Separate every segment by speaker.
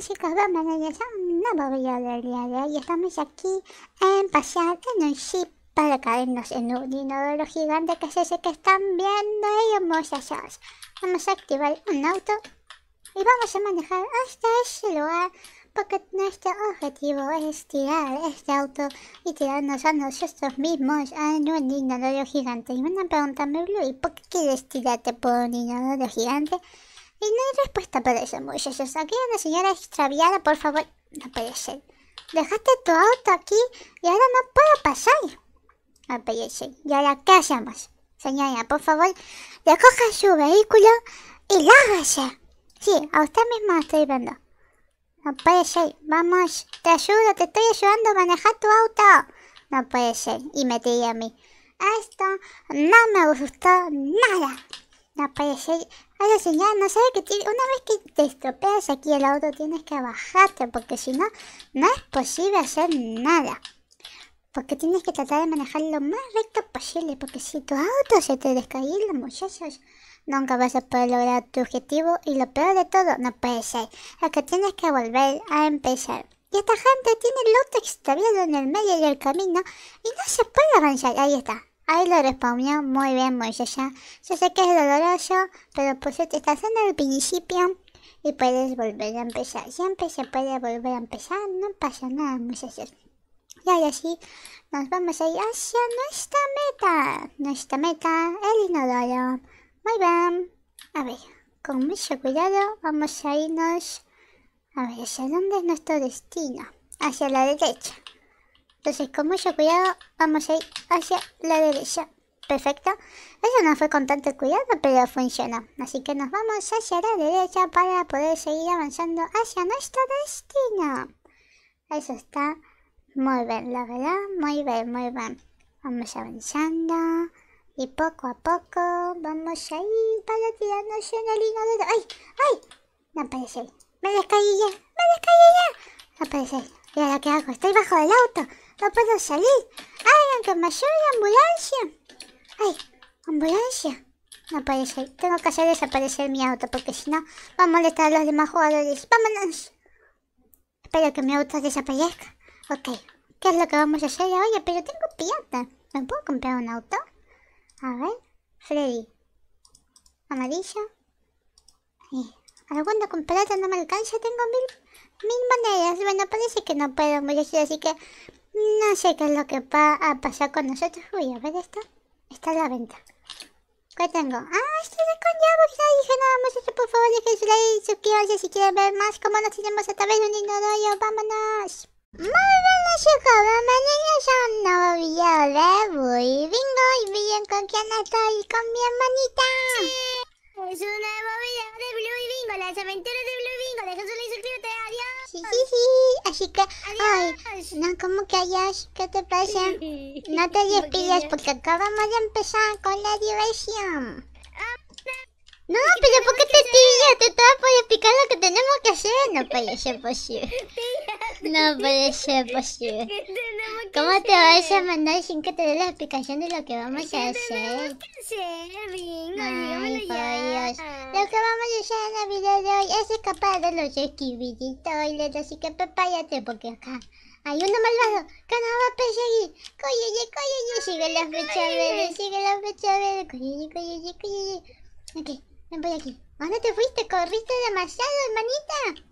Speaker 1: chicos, vamos bienvenidos a un nuevo video del día de hoy. Estamos aquí en pasear en un ship para caernos en un dinodoro gigante que es ese que están viendo ellos, muchachos. Vamos a activar un auto y vamos a manejar hasta ese lugar porque nuestro objetivo es tirar este auto y tirarnos a nosotros mismos en un dinodoro gigante. Y van a preguntarme, Blue, ¿y por qué quieres tirarte por un dinodoro gigante? Y no hay respuesta para eso, muchachos. Aquí hay una señora extraviada, por favor. No puede ser. Dejaste tu auto aquí y ahora no puedo pasar. No puede ser. ¿Y ahora qué hacemos? Señora, por favor, recoja su vehículo y lárgase. Sí, a usted misma estoy viendo. No puede ser. Vamos, te ayudo, te estoy ayudando a manejar tu auto. No puede ser. Y me tiré a mí. Esto no me gustó nada. No a Ahora señal, no sabe que tiene, una vez que te estropeas aquí el auto tienes que bajarte porque si no, no es posible hacer nada. Porque tienes que tratar de manejar lo más recto posible porque si tu auto se te descarrila, muchachos, nunca vas a poder lograr tu objetivo y lo peor de todo, no puede ser, es que tienes que volver a empezar. Y esta gente tiene el auto extraviado en el medio del camino y no se puede avanzar, ahí está. Ahí lo respondió. muy bien muchacha. Yo sé que es doloroso, pero pues estás en el principio y puedes volver a empezar. Siempre se puede volver a empezar, no pasa nada muchachos. Y ahora sí, nos vamos a ir hacia nuestra meta. Nuestra meta, el inodoro. Muy bien. A ver, con mucho cuidado vamos a irnos... A ver, ¿hacia dónde es nuestro destino? Hacia la derecha. Entonces con mucho cuidado vamos a ir hacia la derecha. Perfecto. Eso no fue con tanto cuidado, pero funcionó. Así que nos vamos hacia la derecha para poder seguir avanzando hacia nuestro destino. Eso está muy bien, la verdad. Muy bien, muy bien. Vamos avanzando. Y poco a poco vamos a ir para tirarnos en el inodoro. ¡Ay! ¡Ay! No aparece. ¡Me descaí ya! ¡Me descaí ya! No aparece. ¿Y ahora que hago. Estoy bajo del auto no puedo salir. Ay, aunque me la ambulancia. Ay, ambulancia. No puede ser. Tengo que hacer desaparecer mi auto porque si no va a molestar a los demás jugadores. Vámonos. Espero que mi auto desaparezca. Ok. ¿Qué es lo que vamos a hacer ahora? Pero tengo plata. ¿Me puedo comprar un auto? A ver. Freddy. Amarillo. Sí. Alguno con plata no me alcanza. Tengo mil, mil monedas. Bueno, parece que no puedo morir así que no sé qué es lo que va a ah, pasar con nosotros. Voy a ver esto. Está es la venta. ¿Qué tengo? Ah, esto es con Diablo, que ya dije nada muchachos, por favor, dejen su like y suscríbanse si quieren ver más Como nos tenemos a través de un rollo. ¡Vámonos! Muy buenas, chicos, bienvenidos a un nuevo video de y Bingo y bien, con quién estoy, con mi hermanita. Sí. Es un nuevo video de Blue y Bingo, las aventuras de Blue y Bingo. Deja su like y suscríbete. Adiós. Sí, sí, sí. Así que, adiós. ay, no, como que ¿Qué te pasa? No te despidas porque acabamos de empezar con la diversión. No, pero ¿por qué te tiras? Te estaba por explicar lo que tenemos que hacer. No puede ser posible. No puede ser posible. ¿Cómo te vas a mandar sin que te dé la explicación de lo que vamos a hacer? Ay, por Dios. Lo que vamos a hacer en el video de hoy es escapar de los y Así que prepárate porque acá hay uno malvado que nos va a perseguir. Coyeye, coyeye, sigue la fecha verde, sigue la fecha verde. Coyeye, coyeye, coyeye. Ok. Ven por aquí. ¿Dónde te fuiste? ¿Corriste demasiado, hermanita?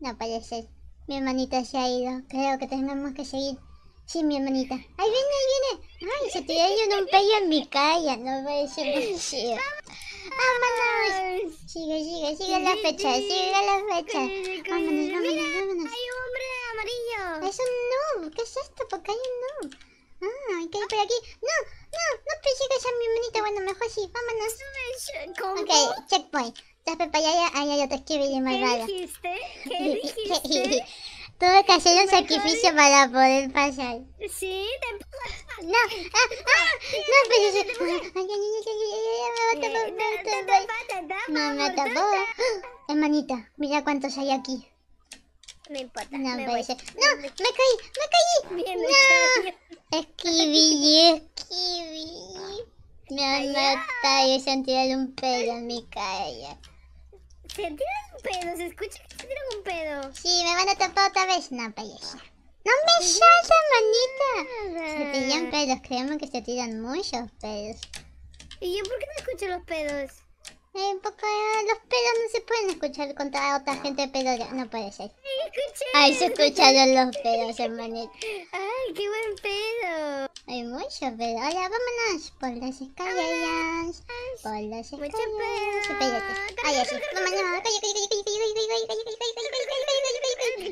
Speaker 1: No parece... Mi hermanita se ha ido. Creo que tenemos que seguir sí, mi hermanita. ¡Ahí viene, ahí viene! ¡Ay, se ha ido un pello en mi calle! No puede ser Siga, ¡Vámonos! Sigue, sigue, sigue la fecha, sigue la fecha. Vámonos, vámonos, vámonos. ¡Hay un hombre amarillo! ¡Es un noob! ¿Qué es esto? ¿Por qué hay un noob? ¡Ah, hay que ir por aquí! ¡No! No, no persigas a mi hermanita. Bueno, mejor sí, vámonos. Ok, checkpoint. ya, ya, te escribí malvada. ¿Qué dijiste? ¿Qué dijiste? Tuve que hacer un sacrificio para poder pasar. Sí, te No, ah, ah, no, pero pues, Me Hermanita, mira cuántos hay aquí. No importa. No, me voy. no me caí, me caí. Bien, no. Esquiví, esquiví. Me han matado y se han tirado un pedo en mi calle. Se tiran un pedo, se escucha que se tiran un pedo. Sí, me van a tapar otra vez. No, payaso. No me salta, manita. Se tiran ah. pedos, creemos que se tiran muchos pedos. ¿Y yo por qué no escucho los pedos? Eh, porque los pelos no se pueden escuchar contra otra gente, pero ya no puede ser. Ahí se escucharon los pelos, hermanito. ¡Ay, qué buen pedo! Hay muchos pedo. Hola, vámonos por las escaleras. Por las escaleras. Mucho pedo. Ay, así. Vámonos.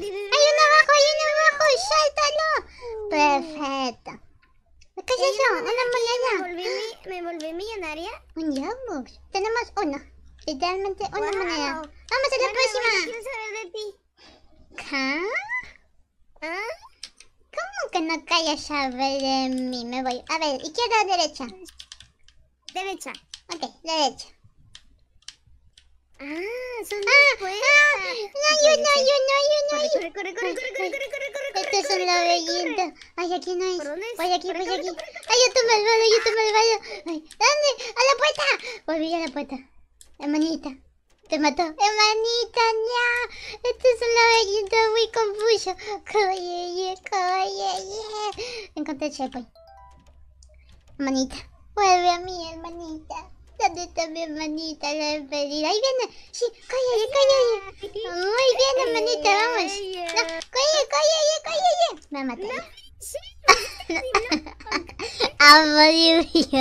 Speaker 1: Hay uno abajo, hay uno abajo. Suéltalo. Perfecto es eso? ¿Una moneda? Me volví, me volví millonaria. Tenemos uno Literalmente una wow. moneda. ¡Vamos a la próxima! quiero saber de ti. ¿Ah? ¿Cómo que no callas saber de mí? Me voy. A ver, izquierda o derecha. Derecha. Ok, derecha. Ah, son las puertas. Ah, no, no, no, no. Corre, corre, corre, corre, corre, corre, corre, corre. Estos son Ay, aquí no es. Voy aquí, voy aquí. Ay, yo tomo el balón, yo tomo el balón. Ay, ¿dónde? A la puerta. Volví a la puerta. Hermanita. Te mató. Hermanita, ya. Esto es un laberinto muy confuso. coye, oye, Encontré el checkpoint. Hermanita. Vuelve a mí, hermanita. ¿Dónde está mi hermanita? La pedido? Ahí viene. Sí, coye, coye, Muy bien, hermanita, vamos. No, coye, coye, Me va a matar. Sí, A morir yo.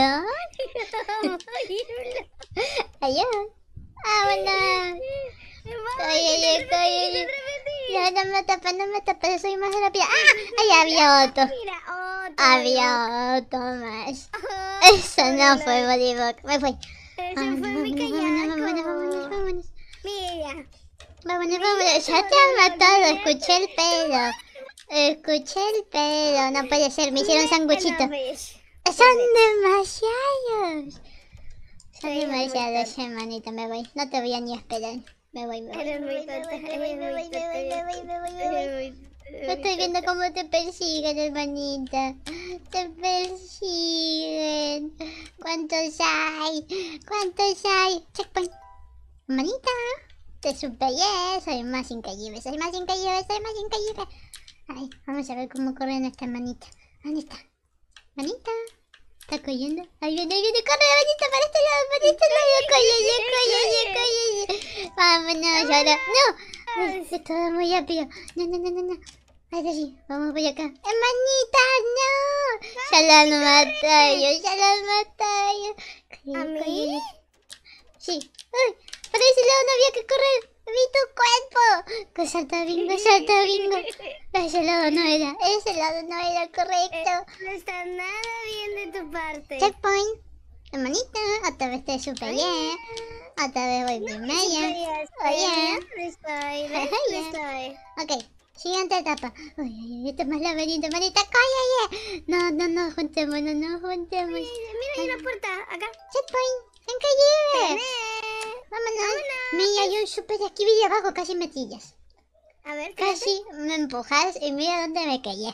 Speaker 1: A morir. Adiós. Vámonos. No, no me tapas, no me tapas, soy más rápida. ¡Ah! Ahí había otro. Ah, mira, otro. Había otro más. Ah, Eso no fue bodybook. Me fui. Eso ah, fue mi vamos vámonos, vámonos, vámonos. Mira. Vámonos, vámonos. Ya te han matado, escuché el pelo. Escuché el pelo, no puede ser, me hicieron sanguchito. Son demasiados. Son demasiados, también, me voy. No te voy a ni esperar. Me voy, me voy. Estoy viendo cómo te persiguen, hermanita. Te persiguen. ¿Cuántos hay? ¿Cuántos hay? Checkpoint. Hermanita, te superé. Soy más increíble, soy más increíble, soy más increíble. Ay, vamos a ver cómo corre nuestra manita. ¿Dónde está? Manita. ¿Está cayendo? Ahí viene, ahí viene, corre, bonito, para este lado, para este lado, coye, coye, coye, Vámonos, ahora, no, Ay, se está muy rápido, no, no, no, no, no, ahora sí, vamos por acá, hermanita, no, ya la han maté, ya la maté, matado mí? Sí, uy, para ese lado no había que correr, ¡Vi tu cuerpo! Con salto bingo, salto bingo. Ese lado no era, ese lado no era correcto. Eh, no está nada bien de tu parte. Checkpoint. Hermanita, otra vez te bien. Otra vez voy bien, media. Oye. Estoy, estoy. Ok, siguiente etapa. Uy, uy, esto es más laberinto, hermanita. ya! No, no, no, juntemos, no, no, juntemos. Mira, hay una puerta, acá. Checkpoint. ¡Increíble! Vámonos. Mira, yo super aquí vi abajo, casi me tillas. A ver, Casi me empujas y mira dónde me caí.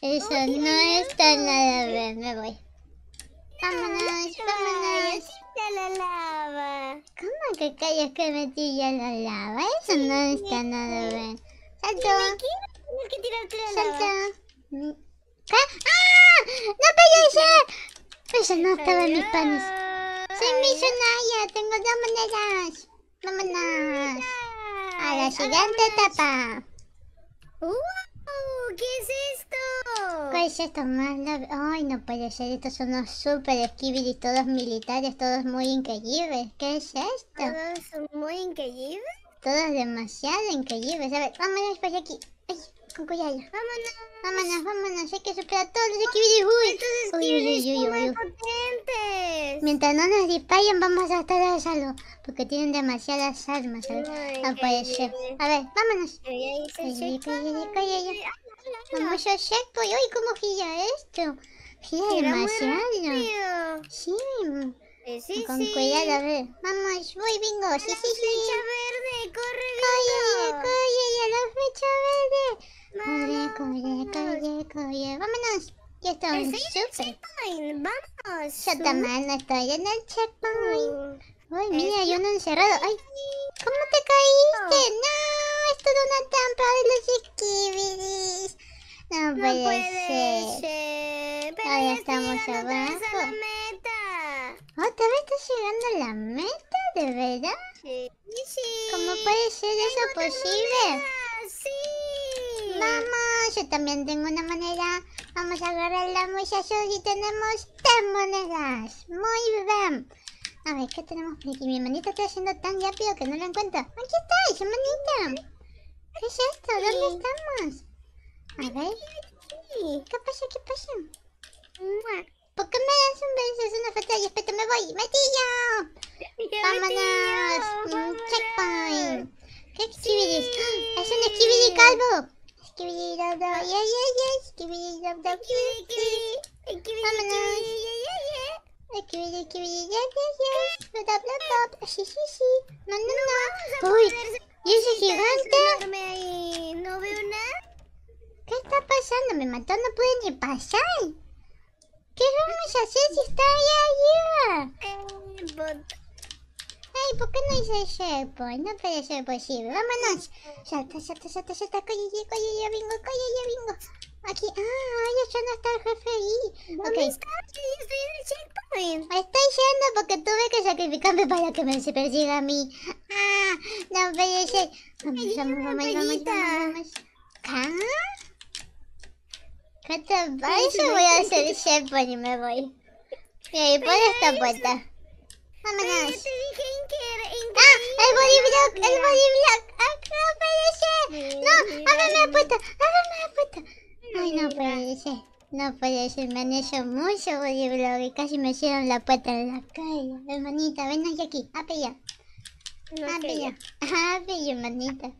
Speaker 1: Eso no está nada bien, me voy. Vámonos, vámonos. La lava. ¿Cómo que callas que me la lava? Eso no está nada bien. Salto. Salto. ¡Ah! ¡No pegué! Eso no estaba en mis panes soy tengo dos maneras Vámonos. A la siguiente etapa. ¿Qué es esto? ¿Cuál es esto? Ay, no puede ser. Estos son unos super y todos militares, todos muy increíbles. ¿Qué es esto? ¿Todos son muy increíbles? Todos demasiado increíbles. A ver, vámonos por aquí. Ay, con Coyaya. Vámonos. Vámonos, vámonos. Hay que superar todos los equipos Uy. Uy, uy, uy, uy, uy. Mientras no nos disparen, vamos a estar a salvo. Porque tienen demasiadas armas. al No A ver, vámonos. Coyaya, Coyaya, Vamos a seco. Y uy, ¿cómo gira esto? Gira demasiado. Sí. Eh, sí, con sí. cuidado, a ver. Vamos, voy, bingo. Sí, sí, sí. Verde, corre, bingo. oye Vámonos. ya estoy en el checkpoint. Vamos. Yo también estoy en el checkpoint. Uy, mira, yo no encerrado. Ay, ¿cómo te caíste? No, es toda una trampa de los esquiviris. No puede, ser. Ahora estamos abajo. A la meta. ¿Otra vez estás llegando a la meta? ¿De verdad? Sí. sí. ¿Cómo puede ser eso posible? Sí. Vamos, yo también tengo una moneda. Vamos a agarrar la muchacha y tenemos tres monedas. Muy bien. A ver, ¿qué tenemos por aquí? Mi manita está haciendo tan rápido que no la encuentro. Aquí está, su manita. ¿Qué es esto? ¿Dónde estamos? A ver. ¿Qué pasa? ¿Qué pasa? ¿Por qué me das un beso? Es una falta de respeto. Me voy. ¡Metillo! ¡Vámonos! Mm, ¡Checkpoint! ¿Qué es Sí. ¡Ah! ¡Es un esquividi calvo! No, no, Uy, gigante? No veo nada. ¿Qué está pasando? Me mató, no pueden ni pasar. ¿Qué vamos a hacer si está ahí arriba? Eh, Ay, ¿por qué no hice checkpoint? No puede ser posible. Vámonos. Salta, salta, salta, salta. está. yo vengo, Aquí, ah, ya no está el jefe ahí. okay. estoy en Estoy yendo porque tuve que sacrificarme para que me persiga a mí. Ah, no puede ser. Vamos, vamos, vamos, vamos, vamos. ¿Qué te Voy a hacer y me voy. Y por esta puerta. Vámonos. Pero te dije en Ah, el bodyblock, el bodyblock. Acá ah, ser! No, ábreme la puerta, ábreme la puerta. Ay, no puede ser. No puede ser, me han hecho mucho bodyblock y casi me hicieron la puerta en la calle. Hermanita, ven aquí, a Apella. A hermanita.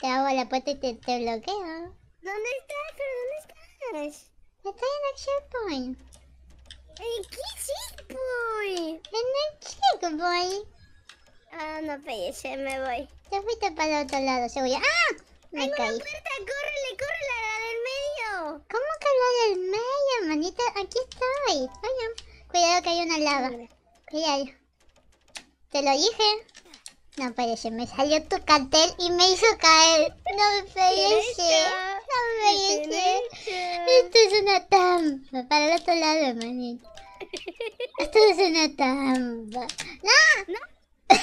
Speaker 1: Te hago la puerta y te, te bloqueo. ¿Dónde estás? ¿Pero dónde estás? Estoy en el checkpoint voy? Boy. Ven el Boy. Ah, no pellece, me voy. Te fuiste para el otro lado, seguro. ¡Ah! Me Hay caí. una puerta! ¡Córrele, córrele a la del medio! ¿Cómo que la del medio, manita? Aquí estoy. Oye, cuidado que hay una lava. Cuidado. Te lo dije. No parece, me salió tu cartel y me hizo caer. No me parece. No me parece. Esto es una tampa. para el otro lado, manita. Esto es una tampa. ¡No! ¡No! no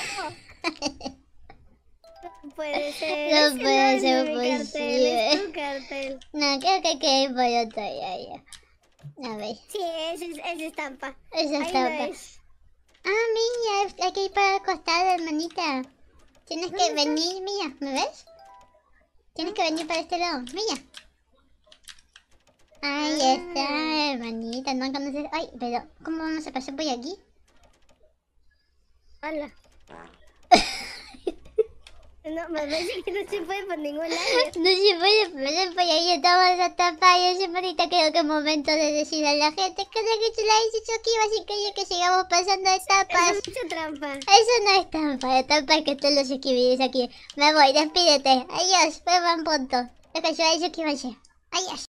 Speaker 1: puede ser. No puede ser posible. cartel. No, creo que ir por otro ya, ya. A ver. Sí, esa es, es, estampa. Esa es esta. Ah, mira, hay que ir para el costado, hermanita. Tienes que venir, mira, ¿me ves? Tienes ah. que venir para este lado, mira. Ahí está, hermanita, no conoces... Ay, pero, ¿cómo vamos a pasar por aquí? Hola. no, me parece que no se puede por ningún lado. No se puede por ahí, estamos atrapados, hermanita. Creo que es momento de decir a la gente que la que la hecho aquí, así que yo que sigamos pasando etapas. Eso Es mucha trampa. Eso no es trampa, la trampa es que tú los escribís aquí. Me voy, despídete. Adiós, fue buen punto. Lo que yo he dicho que iba a ser. Adiós.